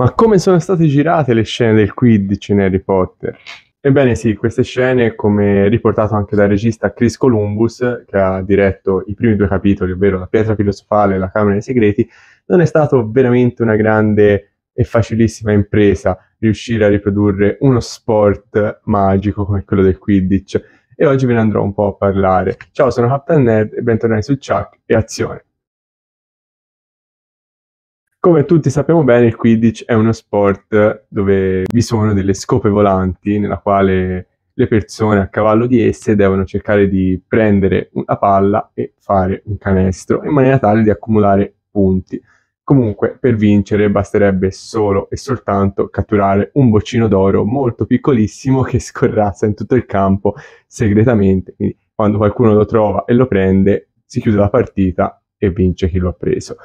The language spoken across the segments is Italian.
Ma come sono state girate le scene del Quidditch in Harry Potter? Ebbene sì, queste scene, come riportato anche dal regista Chris Columbus, che ha diretto i primi due capitoli, ovvero La pietra filosofale e La Camera dei Segreti, non è stata veramente una grande e facilissima impresa riuscire a riprodurre uno sport magico come quello del Quidditch. E oggi ve ne andrò un po' a parlare. Ciao, sono Captain Nerd e bentornati su Chuck e Azione. Come tutti sappiamo bene, il Quidditch è uno sport dove vi sono delle scope volanti nella quale le persone a cavallo di esse devono cercare di prendere una palla e fare un canestro in maniera tale di accumulare punti. Comunque, per vincere basterebbe solo e soltanto catturare un boccino d'oro molto piccolissimo che scorrazza in tutto il campo segretamente. Quindi, quando qualcuno lo trova e lo prende, si chiude la partita e vince chi lo ha preso.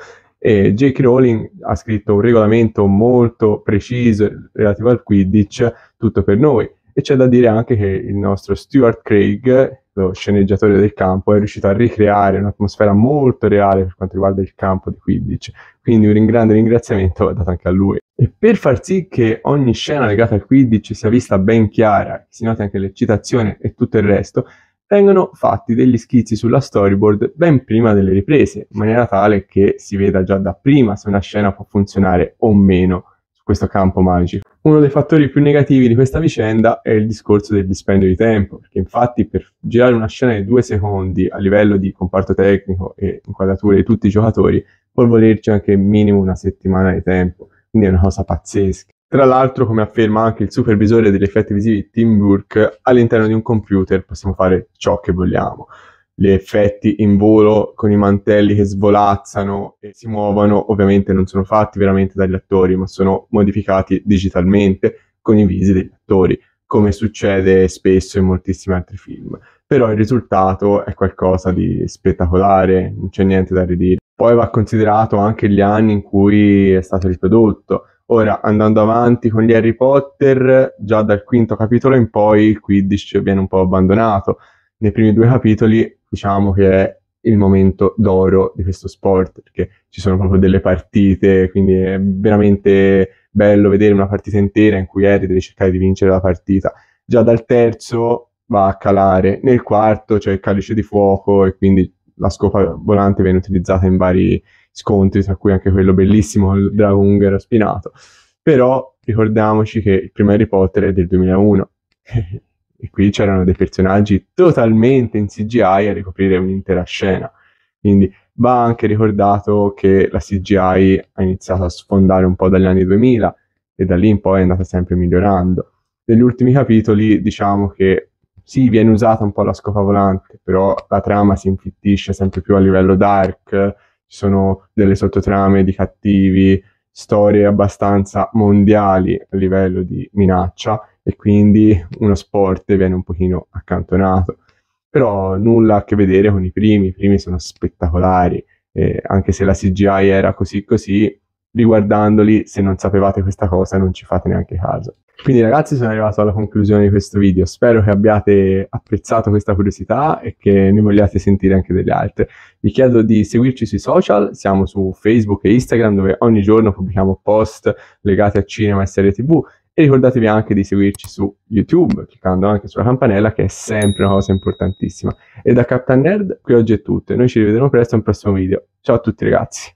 E Jake Rowling ha scritto un regolamento molto preciso relativo al Quidditch, tutto per noi. E c'è da dire anche che il nostro Stuart Craig, lo sceneggiatore del campo, è riuscito a ricreare un'atmosfera molto reale per quanto riguarda il campo di Quidditch. Quindi un grande ringraziamento va dato anche a lui. E per far sì che ogni scena legata al Quidditch sia vista ben chiara, si noti anche l'eccitazione e tutto il resto, vengono fatti degli schizzi sulla storyboard ben prima delle riprese, in maniera tale che si veda già da prima se una scena può funzionare o meno su questo campo magico. Uno dei fattori più negativi di questa vicenda è il discorso del dispendio di tempo, perché infatti per girare una scena di due secondi a livello di comparto tecnico e inquadrature di tutti i giocatori può volerci anche minimo una settimana di tempo, quindi è una cosa pazzesca. Tra l'altro, come afferma anche il supervisore degli effetti visivi Tim Burke, all'interno di un computer possiamo fare ciò che vogliamo. Gli effetti in volo con i mantelli che svolazzano e si muovono ovviamente non sono fatti veramente dagli attori, ma sono modificati digitalmente con i visi degli attori, come succede spesso in moltissimi altri film. Però il risultato è qualcosa di spettacolare, non c'è niente da ridire. Poi va considerato anche gli anni in cui è stato riprodotto. Ora, andando avanti con gli Harry Potter, già dal quinto capitolo in poi il Quidditch viene un po' abbandonato. Nei primi due capitoli diciamo che è il momento d'oro di questo sport, perché ci sono proprio delle partite, quindi è veramente bello vedere una partita intera in cui Harry deve cercare di vincere la partita. Già dal terzo va a calare, nel quarto c'è il calice di fuoco e quindi la scopa volante viene utilizzata in vari scontri, tra cui anche quello bellissimo con il drago ungaro spinato. Però ricordiamoci che il primo Harry Potter è del 2001 e qui c'erano dei personaggi totalmente in CGI a ricoprire un'intera scena. Quindi va anche ricordato che la CGI ha iniziato a sfondare un po' dagli anni 2000 e da lì in poi è andata sempre migliorando. Negli ultimi capitoli diciamo che sì, viene usata un po' la scopa volante, però la trama si infittisce sempre più a livello dark, ci sono delle sottotrame di cattivi, storie abbastanza mondiali a livello di minaccia e quindi uno sport viene un pochino accantonato. Però nulla a che vedere con i primi, i primi sono spettacolari, eh, anche se la CGI era così così, riguardandoli, se non sapevate questa cosa non ci fate neanche caso. Quindi ragazzi sono arrivato alla conclusione di questo video, spero che abbiate apprezzato questa curiosità e che ne vogliate sentire anche delle altre. Vi chiedo di seguirci sui social, siamo su Facebook e Instagram dove ogni giorno pubblichiamo post legati a cinema e serie tv e ricordatevi anche di seguirci su YouTube, cliccando anche sulla campanella che è sempre una cosa importantissima. E da Captain Nerd qui oggi è tutto, E noi ci rivedremo presto in un prossimo video. Ciao a tutti ragazzi!